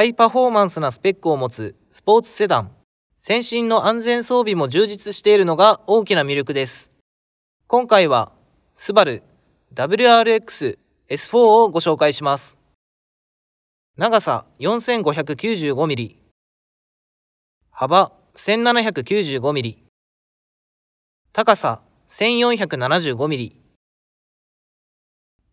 ハイパフォーマンスなスペックを持つスポーツセダン。先進の安全装備も充実しているのが大きな魅力です。今回は、スバル WRX S4 をご紹介します。長さ 4595mm。幅 1795mm。高さ 1475mm。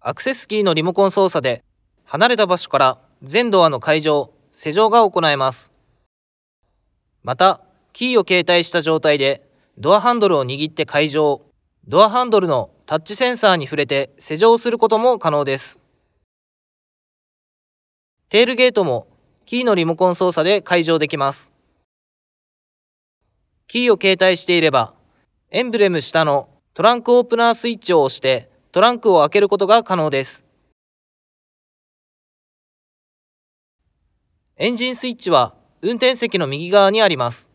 アクセスキーのリモコン操作で離れた場所から全ドアの解錠、施錠が行えます。また、キーを携帯した状態で、ドアハンドルを握って解錠、ドアハンドルのタッチセンサーに触れて施錠することも可能です。テールゲートもキーのリモコン操作で解錠できます。キーを携帯していれば、エンブレム下のトランクオープナースイッチを押してトランクを開けることが可能です。エンジンスイッチは運転席の右側にあります。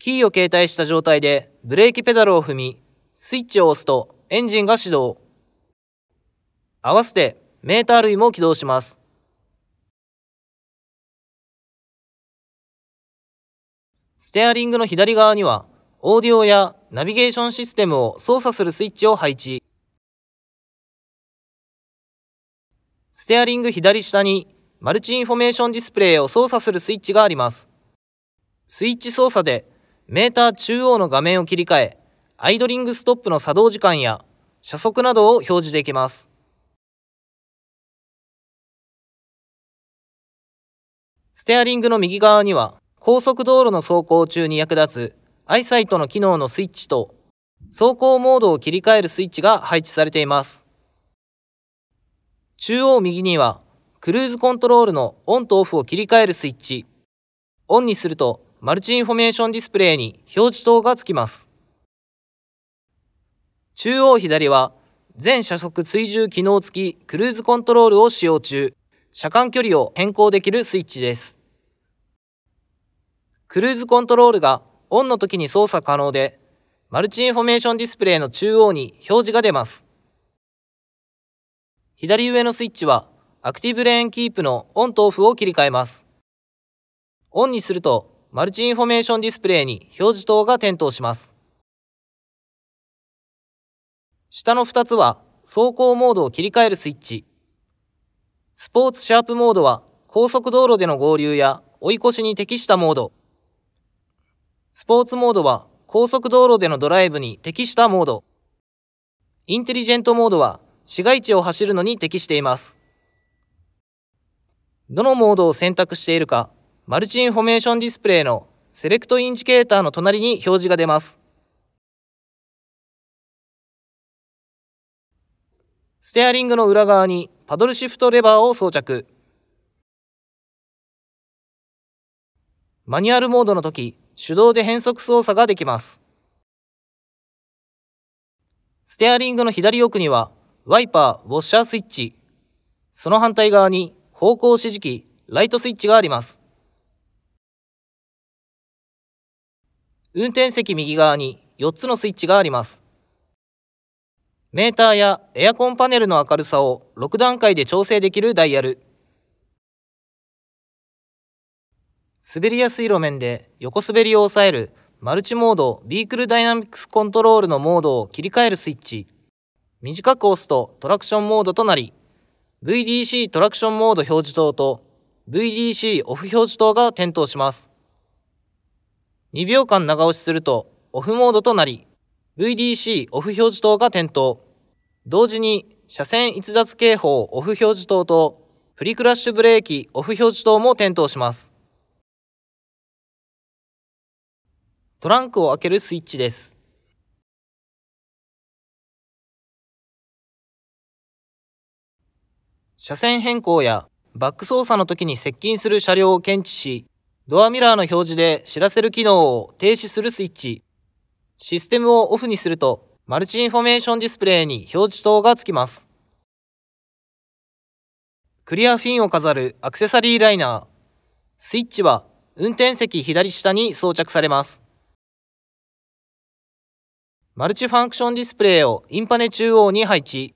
キーを携帯した状態でブレーキペダルを踏み、スイッチを押すとエンジンが始動。合わせてメーター類も起動します。ステアリングの左側にはオーディオやナビゲーションシステムを操作するスイッチを配置。ステアリング左下にマルチインフォメーションディスプレイを操作するスイッチがあります。スイッチ操作でメーター中央の画面を切り替え、アイドリングストップの作動時間や車速などを表示できます。ステアリングの右側には高速道路の走行中に役立つアイサイトの機能のスイッチと走行モードを切り替えるスイッチが配置されています。中央右にはクルーズコントロールのオンとオフを切り替えるスイッチ。オンにするとマルチインフォメーションディスプレイに表示灯がつきます。中央左は全車速追従機能付きクルーズコントロールを使用中、車間距離を変更できるスイッチです。クルーズコントロールがオンの時に操作可能で、マルチインフォメーションディスプレイの中央に表示が出ます。左上のスイッチはアクティブレーンキープのオンとオフを切り替えます。オンにすると、マルチインフォメーションディスプレイに表示灯が点灯します。下の2つは、走行モードを切り替えるスイッチ。スポーツシャープモードは、高速道路での合流や追い越しに適したモード。スポーツモードは高速道路でのドライブに適したモード。インテリジェントモードは市街地を走るのに適しています。どのモードを選択しているか、マルチインフォメーションディスプレイのセレクトインジケーターの隣に表示が出ます。ステアリングの裏側にパドルシフトレバーを装着。マニュアルモードの時、手動で変速操作ができます。ステアリングの左奥には、ワイパー、ウォッシャースイッチ、その反対側に方向指示器、ライトスイッチがあります。運転席右側に4つのスイッチがあります。メーターやエアコンパネルの明るさを6段階で調整できるダイヤル。滑りやすい路面で横滑りを抑えるマルチモードビークルダイナミックスコントロールのモードを切り替えるスイッチ。短く押すとトラクションモードとなり、VDC トラクションモード表示灯と VDC オフ表示灯が点灯します。2秒間長押しするとオフモードとなり、VDC オフ表示灯が点灯。同時に車線逸脱警報オフ表示灯とプリクラッシュブレーキオフ表示灯も点灯します。トランクを開けるスイッチです。車線変更やバック操作の時に接近する車両を検知し、ドアミラーの表示で知らせる機能を停止するスイッチ、システムをオフにすると、マルチインフォメーションディスプレイに表示灯がつきます。クリアフィンを飾るアクセサリーライナー。スイッチは運転席左下に装着されます。マルチファンクションディスプレイをインパネ中央に配置。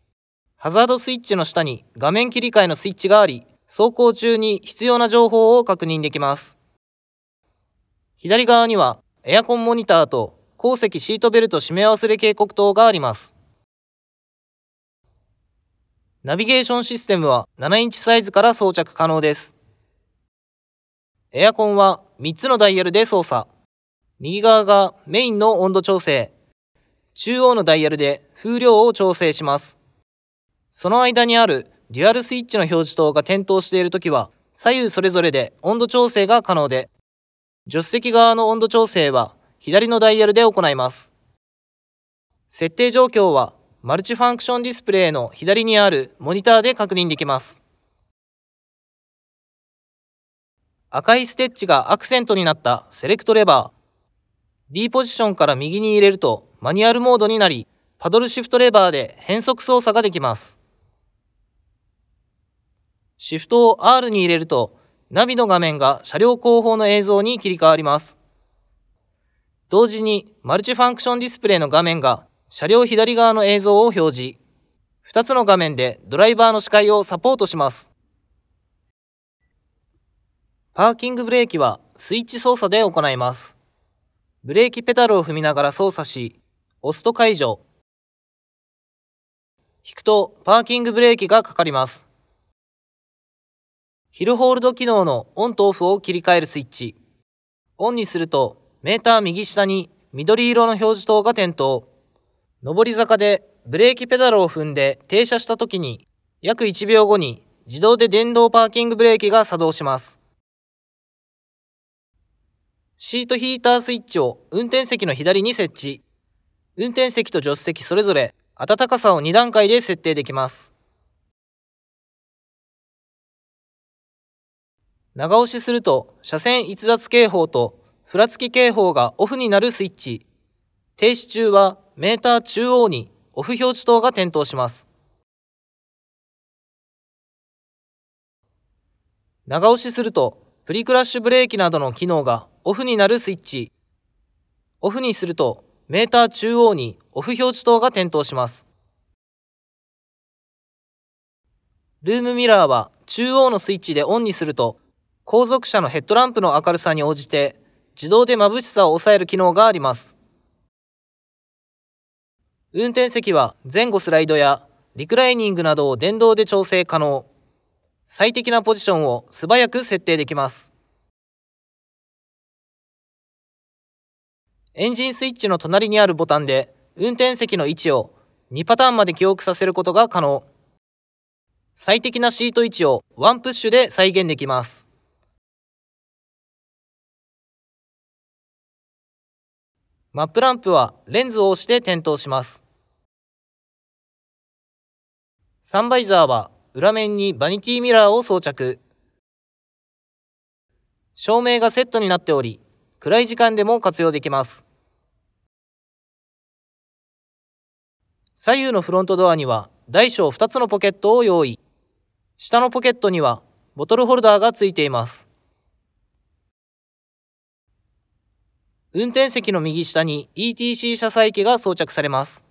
ハザードスイッチの下に画面切り替えのスイッチがあり、走行中に必要な情報を確認できます。左側にはエアコンモニターと後席シートベルト締め忘れ警告灯があります。ナビゲーションシステムは7インチサイズから装着可能です。エアコンは3つのダイヤルで操作。右側がメインの温度調整。中央のダイヤルで風量を調整します。その間にあるデュアルスイッチの表示灯が点灯しているときは、左右それぞれで温度調整が可能で、助手席側の温度調整は左のダイヤルで行います。設定状況はマルチファンクションディスプレイの左にあるモニターで確認できます。赤いステッチがアクセントになったセレクトレバー。D ポジションから右に入れるとマニュアルモードになり、パドルシフトレバーで変速操作ができます。シフトを R に入れると、ナビの画面が車両後方の映像に切り替わります。同時に、マルチファンクションディスプレイの画面が車両左側の映像を表示。2つの画面でドライバーの視界をサポートします。パーキングブレーキはスイッチ操作で行います。ブレーキペダルを踏みながら操作し、押すと解除。引くとパーキングブレーキがかかります。ヒルホールド機能のオンとオフを切り替えるスイッチ。オンにすると、メーター右下に緑色の表示灯が点灯。上り坂でブレーキペダルを踏んで停車した時に、約1秒後に自動で電動パーキングブレーキが作動します。シートヒータースイッチを運転席の左に設置。運転席と助手席それぞれ暖かさを2段階で設定できます。長押しすると車線逸脱警報とふらつき警報がオフになるスイッチ。停止中はメーター中央にオフ表示灯が点灯します。長押しするとプリクラッシュブレーキなどの機能がオフになるスイッチ。オフにするとメーター中央にオフ表示灯が点灯します。ルームミラーは中央のスイッチでオンにすると後続車のヘッドランプの明るさに応じて自動で眩しさを抑える機能があります。運転席は前後スライドやリクライニングなどを電動で調整可能。最適なポジションを素早く設定できます。エンジンスイッチの隣にあるボタンで運転席の位置を2パターンまで記憶させることが可能。最適なシート位置をワンプッシュで再現できます。マップランプはレンズを押して点灯します。サンバイザーは裏面にバニティミラーを装着。照明がセットになっており、暗い時間でも活用できます。左右のフロントドアには大小2つのポケットを用意。下のポケットにはボトルホルダーがついています。運転席の右下に ETC 車載機が装着されます。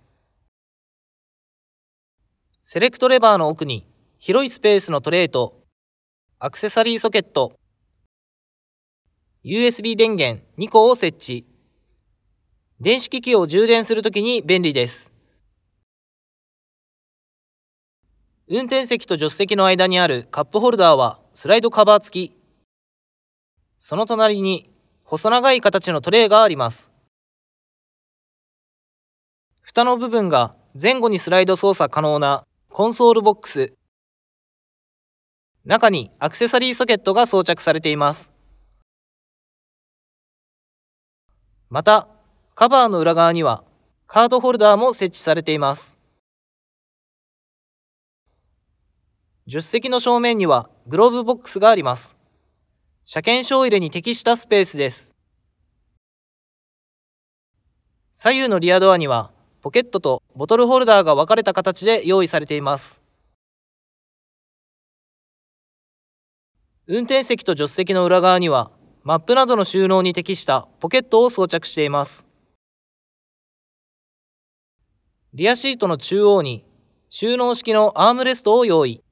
セレクトレバーの奥に広いスペースのトレーとアクセサリーソケット、USB 電源2個を設置。電子機器を充電するときに便利です。運転席と助手席の間にあるカップホルダーはスライドカバー付き。その隣に細長い形のトレイがあります。蓋の部分が前後にスライド操作可能なコンソールボックス。中にアクセサリーソケットが装着されています。また、カバーの裏側にはカードホルダーも設置されています。助手席の正面にはグローブボックスがあります。車検証入れに適したスペースです。左右のリアドアにはポケットとボトルホルダーが分かれた形で用意されています。運転席と助手席の裏側にはマップなどの収納に適したポケットを装着しています。リアシートの中央に収納式のアームレストを用意。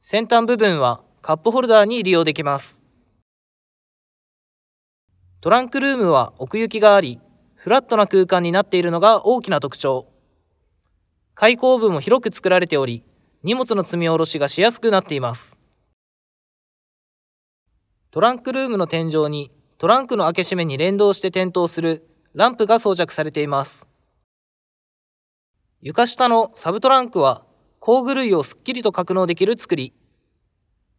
先端部分はカップホルダーに利用できます。トランクルームは奥行きがあり、フラットな空間になっているのが大きな特徴。開口部も広く作られており、荷物の積み下ろしがしやすくなっています。トランクルームの天井にトランクの開け閉めに連動して点灯するランプが装着されています。床下のサブトランクは工具類をすっきりと格納できる作り。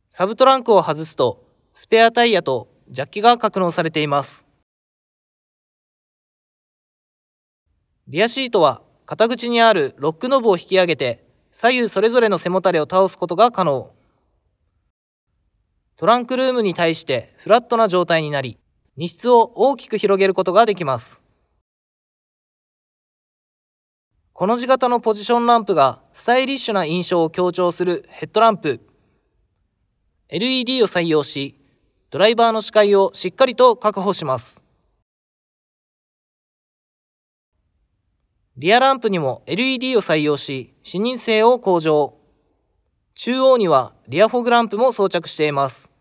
サブトランクを外すとスペアタイヤとジャッキが格納されています。リアシートは肩口にあるロックノブを引き上げて左右それぞれの背もたれを倒すことが可能。トランクルームに対してフラットな状態になり、荷室を大きく広げることができます。この字型のポジションランプがスタイリッシュな印象を強調するヘッドランプ。LED を採用し、ドライバーの視界をしっかりと確保します。リアランプにも LED を採用し、視認性を向上。中央にはリアフォグランプも装着しています。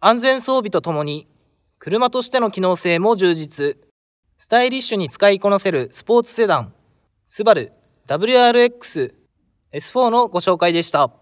安全装備とともに、車としての機能性も充実。スタイリッシュに使いこなせるスポーツセダン、スバル WRX S4 のご紹介でした。